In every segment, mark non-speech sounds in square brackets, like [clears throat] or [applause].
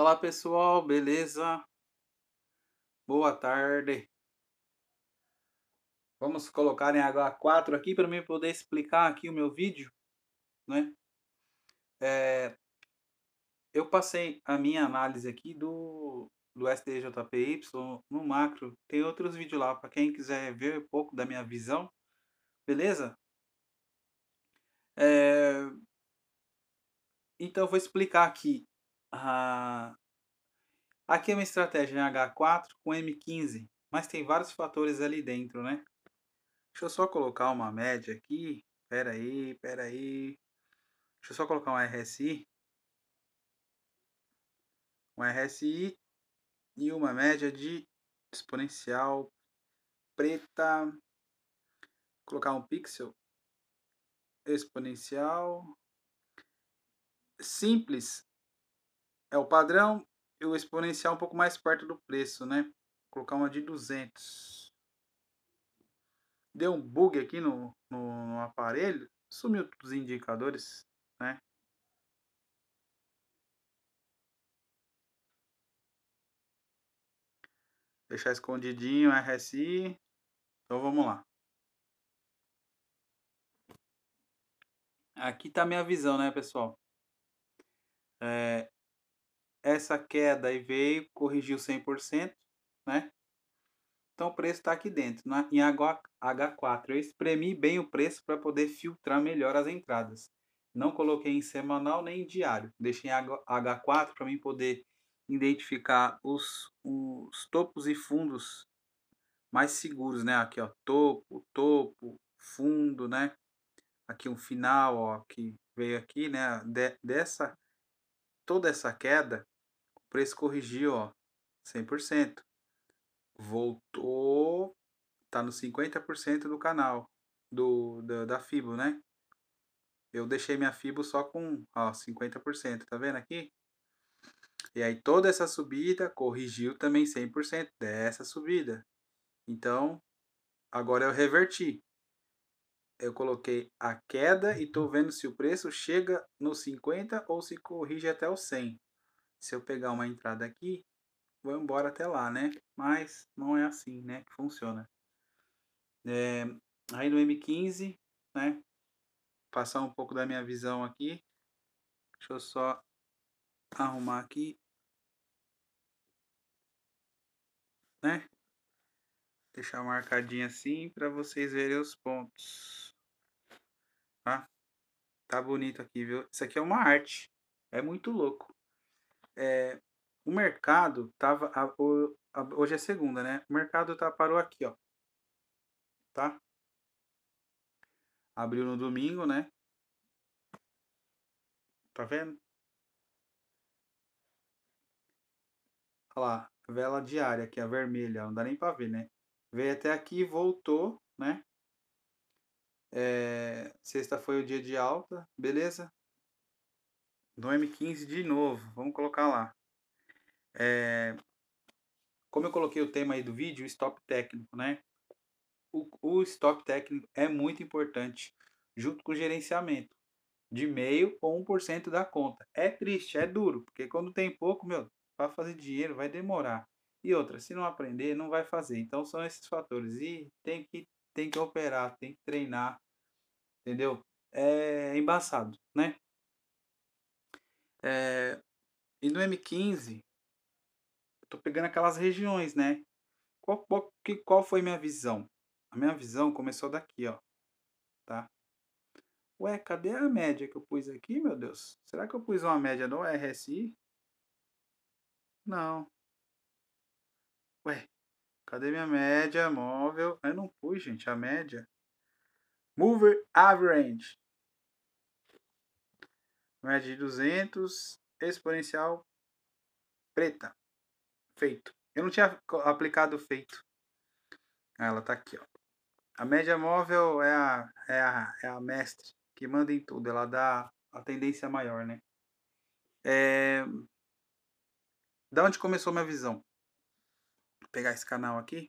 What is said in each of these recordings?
Olá pessoal, beleza? Boa tarde. Vamos colocar em H4 aqui para mim poder explicar aqui o meu vídeo, né? É, eu passei a minha análise aqui do, do SDJPY no macro. Tem outros vídeos lá para quem quiser ver um pouco da minha visão, beleza? É, então eu vou explicar aqui ah, aqui é uma estratégia em né, H4 com M15, mas tem vários fatores ali dentro, né? Deixa eu só colocar uma média aqui. Pera aí, pera aí. Deixa eu só colocar um RSI. Um RSI e uma média de exponencial preta. Vou colocar um pixel exponencial simples é o padrão e o exponencial um pouco mais perto do preço, né? Vou colocar uma de 200. Deu um bug aqui no, no, no aparelho. Sumiu os indicadores, né? Deixar escondidinho RSI. Então vamos lá. Aqui tá a minha visão, né, pessoal? É, essa queda aí veio, corrigiu 100%, né? Então o preço está aqui dentro, na, né? em H4. Eu espremi bem o preço para poder filtrar melhor as entradas. Não coloquei em semanal nem em diário. Deixei em H4 para mim poder identificar os, os topos e fundos mais seguros, né? Aqui, ó, topo, topo, fundo, né? Aqui um final, ó, que veio aqui, né? De, dessa toda essa queda o preço corrigiu, ó, 100%. Voltou, tá no 50% do canal do da, da Fibo, né? Eu deixei minha Fibo só com, ó, 50%, tá vendo aqui? E aí toda essa subida corrigiu também 100% dessa subida. Então, agora eu reverti. Eu coloquei a queda e estou uhum. vendo se o preço chega no 50 ou se corrige até o 100 se eu pegar uma entrada aqui, vou embora até lá, né? Mas não é assim, né, que funciona. É, aí no M15, né, passar um pouco da minha visão aqui. Deixa eu só arrumar aqui. Né? Deixar marcadinho assim para vocês verem os pontos. Tá? Tá bonito aqui, viu? Isso aqui é uma arte. É muito louco é, o mercado tava. A, o, a, hoje é segunda, né? O mercado tá, parou aqui, ó. Tá? Abriu no domingo, né? Tá vendo? Olha lá, vela diária aqui, a vermelha, não dá nem pra ver, né? Veio até aqui, voltou, né? É, sexta foi o dia de alta, beleza? do M15 de novo. Vamos colocar lá. É, como eu coloquei o tema aí do vídeo, stop técnico, né? O, o stop técnico é muito importante, junto com o gerenciamento de meio ou 1% da conta. É triste, é duro, porque quando tem pouco, meu, para fazer dinheiro vai demorar. E outra, se não aprender, não vai fazer. Então são esses fatores e tem que tem que operar, tem que treinar, entendeu? É embaçado, né? É, e no M15, eu tô pegando aquelas regiões, né? Qual, qual, que, qual foi minha visão? A minha visão começou daqui, ó. Tá? Ué, cadê a média que eu pus aqui, meu Deus? Será que eu pus uma média no RSI? Não. Ué, cadê minha média móvel? Eu não pus, gente, a média. Mover Average. Média de 200, exponencial preta. Feito. Eu não tinha aplicado feito. Ah, ela tá aqui, ó. A média móvel é a, é a, é a mestre que manda em tudo. Ela dá a tendência maior, né? É... Da onde começou minha visão? Vou pegar esse canal aqui.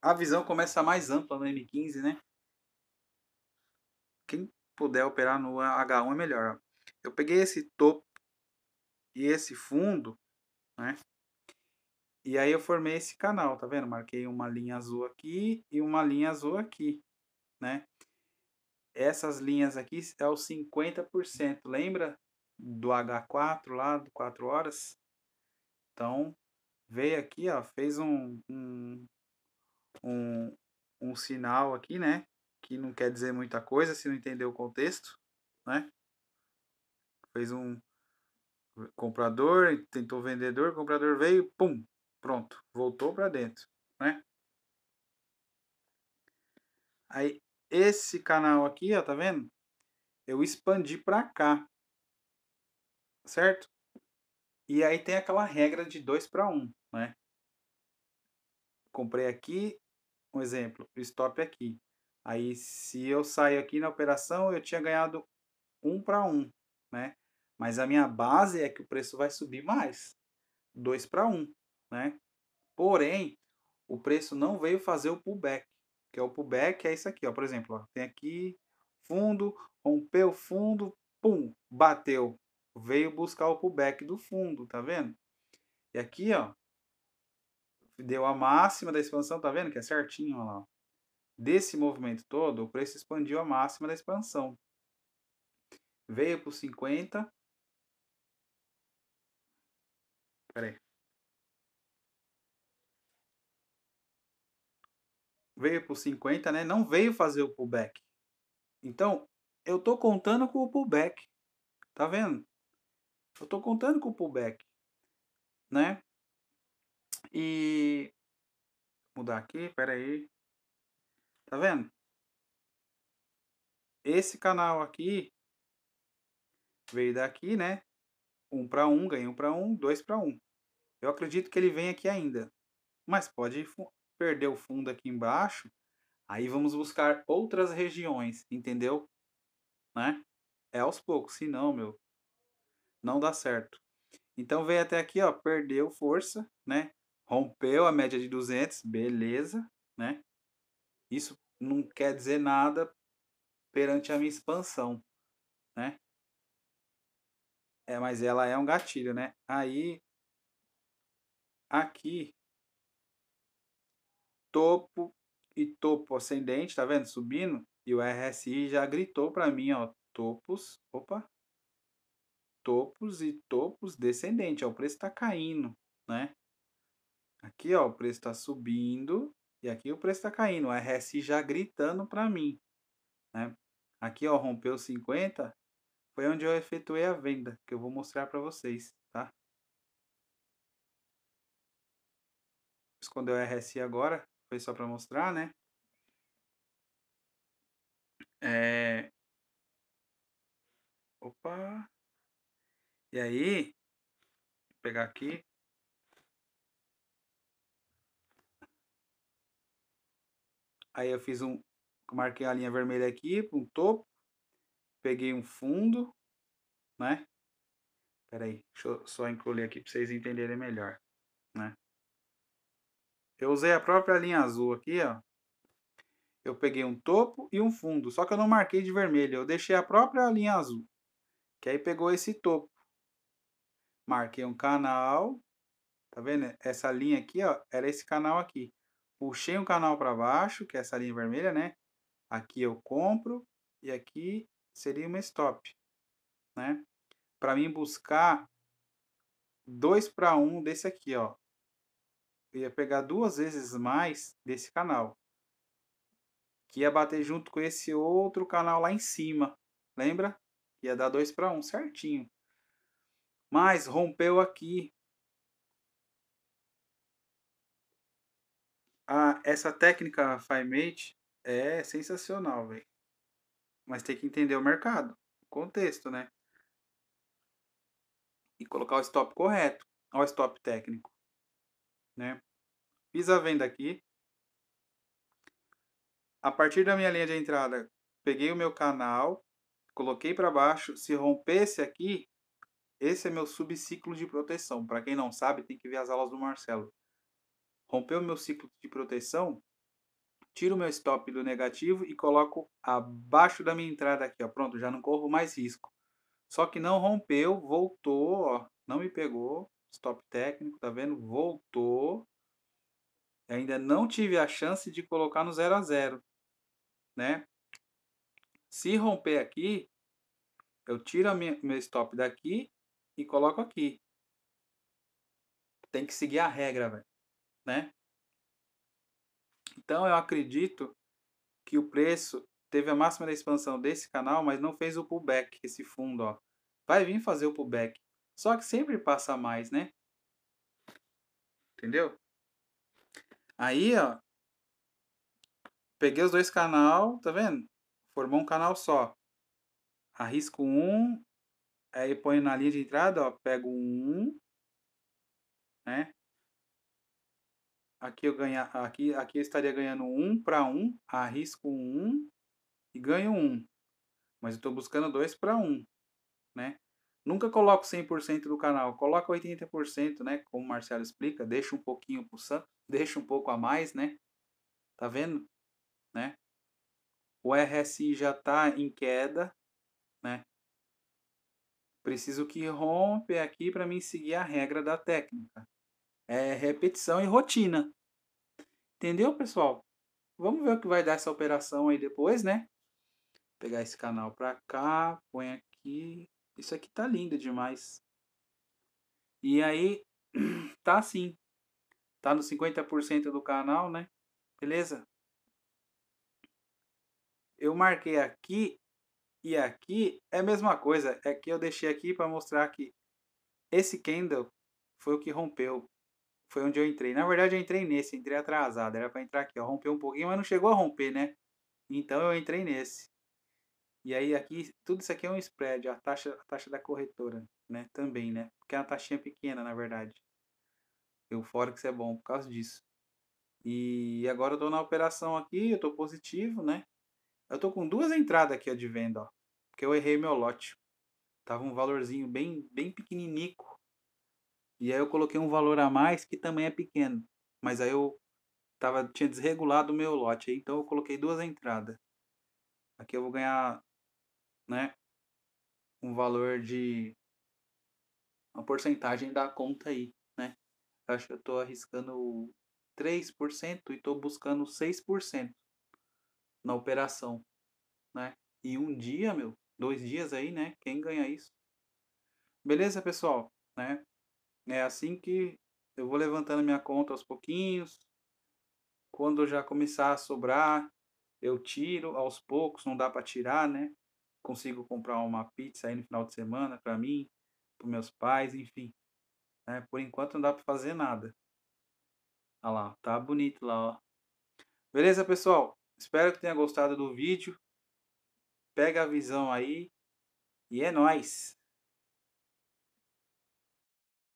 A visão começa mais ampla no M15, né? quem puder operar no H1 é melhor. Eu peguei esse topo e esse fundo, né? E aí eu formei esse canal, tá vendo? Marquei uma linha azul aqui e uma linha azul aqui, né? Essas linhas aqui é os 50%, lembra? Do H4 lá, do 4 horas? Então, veio aqui, ó, fez um, um, um, um sinal aqui, né? que não quer dizer muita coisa se não entender o contexto, né? Fez um comprador, tentou vendedor, o comprador veio, pum, pronto, voltou para dentro, né? Aí esse canal aqui, ó, tá vendo? Eu expandi para cá. Certo? E aí tem aquela regra de 2 para 1, né? Comprei aqui, um exemplo, stop aqui. Aí, se eu saio aqui na operação, eu tinha ganhado um para um, né? Mas a minha base é que o preço vai subir mais, dois para um, né? Porém, o preço não veio fazer o pullback, que é o pullback é isso aqui, ó. Por exemplo, ó, tem aqui fundo, rompeu fundo, pum, bateu, veio buscar o pullback do fundo, tá vendo? E aqui, ó, deu a máxima da expansão, tá vendo? Que é certinho, ó lá. Desse movimento todo, o preço expandiu a máxima da expansão. Veio por 50. Peraí. Veio por 50, né? Não veio fazer o pullback. Então, eu tô contando com o pullback. Tá vendo? Eu tô contando com o pullback, né? E mudar aqui, pera aí. Tá vendo? Esse canal aqui veio daqui, né? Um para um, ganhou um para um, dois para um. Eu acredito que ele vem aqui ainda. Mas pode perder o fundo aqui embaixo. Aí vamos buscar outras regiões, entendeu? Né? É aos poucos, senão meu, não dá certo. Então veio até aqui, ó, perdeu força, né? Rompeu a média de 200, beleza, né? Isso não quer dizer nada perante a minha expansão, né? É, mas ela é um gatilho, né? Aí aqui topo e topo ascendente, tá vendo? Subindo e o RSI já gritou para mim, ó, topos, opa. Topos e topos descendente, ó, o preço está caindo, né? Aqui, ó, o preço está subindo e aqui o preço está caindo, o RSI já gritando para mim. Né? Aqui ó, rompeu 50, foi onde eu efetuei a venda, que eu vou mostrar para vocês. Tá? Escondeu o RSI agora, foi só para mostrar, né? É... Opa! E aí, vou pegar aqui, Aí eu fiz um. Marquei a linha vermelha aqui, um topo. Peguei um fundo, né? Pera aí, deixa eu só incluir aqui para vocês entenderem melhor, né? Eu usei a própria linha azul aqui, ó. Eu peguei um topo e um fundo, só que eu não marquei de vermelho. Eu deixei a própria linha azul, que aí pegou esse topo. Marquei um canal, tá vendo? Essa linha aqui, ó, era esse canal aqui puxei um canal para baixo, que é essa linha vermelha, né? Aqui eu compro e aqui seria uma stop, né? Para mim buscar 2 para 1 um desse aqui, ó. Eu ia pegar duas vezes mais desse canal. Que ia bater junto com esse outro canal lá em cima. Lembra? Ia dar 2 para 1 um, certinho. Mas rompeu aqui. Ah, essa técnica FiMate é sensacional, velho. Mas tem que entender o mercado, o contexto, né? E colocar o stop correto, o stop técnico, né? Fiz a venda aqui. A partir da minha linha de entrada, peguei o meu canal, coloquei para baixo. Se rompesse aqui, esse é meu subciclo de proteção. Para quem não sabe, tem que ver as aulas do Marcelo romper o meu ciclo de proteção, tiro o meu stop do negativo e coloco abaixo da minha entrada aqui, ó. Pronto, já não corro mais risco. Só que não rompeu, voltou, ó, não me pegou, stop técnico, tá vendo? Voltou. Ainda não tive a chance de colocar no 0 a 0, né? Se romper aqui, eu tiro a minha, meu stop daqui e coloco aqui. Tem que seguir a regra, velho né? Então eu acredito que o preço teve a máxima da expansão desse canal, mas não fez o pullback, esse fundo, ó. Vai vir fazer o pullback. Só que sempre passa mais, né? Entendeu? Aí, ó, peguei os dois canal, tá vendo? Formou um canal só. Arrisco um, aí ponho na linha de entrada, ó, pego um, né? Aqui eu, ganha, aqui, aqui eu estaria ganhando 1 para 1, arrisco 1 e ganho 1. Mas eu estou buscando 2 para 1, né? Nunca coloco 100% do canal, coloco 80%, né? Como o Marcelo explica, deixa um pouquinho pro Santos, [laughs] deixa um pouco a mais, né? Tá vendo? Né? O RSI já está em queda, né? Preciso que rompe aqui para mim seguir a regra da técnica. É repetição e rotina. Entendeu, pessoal? Vamos ver o que vai dar essa operação aí depois, né? Vou pegar esse canal pra cá, põe aqui. Isso aqui tá lindo demais. E aí, [clears throat] tá assim. Tá no 50% do canal, né? Beleza? Eu marquei aqui e aqui é a mesma coisa. É que eu deixei aqui para mostrar que esse candle foi o que rompeu. Foi onde eu entrei. Na verdade, eu entrei nesse, entrei atrasado. Era para entrar aqui, ó. Rompeu um pouquinho, mas não chegou a romper, né? Então eu entrei nesse. E aí aqui, tudo isso aqui é um spread, a taxa, a taxa da corretora, né? Também, né? Porque é uma taxinha pequena, na verdade. O Forex é bom por causa disso. E agora eu tô na operação aqui, eu tô positivo, né? Eu tô com duas entradas aqui ó, de venda, ó. Porque eu errei meu lote. Tava um valorzinho bem, bem pequeninico. E aí eu coloquei um valor a mais que também é pequeno. Mas aí eu tava, tinha desregulado o meu lote. Então eu coloquei duas entradas. Aqui eu vou ganhar né, um valor de. uma porcentagem da conta aí. Né? Eu acho que eu estou arriscando 3% e estou buscando 6% na operação. Né? E um dia, meu, dois dias aí, né? Quem ganha isso? Beleza, pessoal? Né? É assim que eu vou levantando minha conta aos pouquinhos. Quando já começar a sobrar, eu tiro aos poucos, não dá para tirar, né? Consigo comprar uma pizza aí no final de semana para mim, para meus pais, enfim. É, por enquanto não dá para fazer nada. Olha lá, tá bonito lá, ó. Beleza, pessoal? Espero que tenha gostado do vídeo. Pega a visão aí. E é nóis!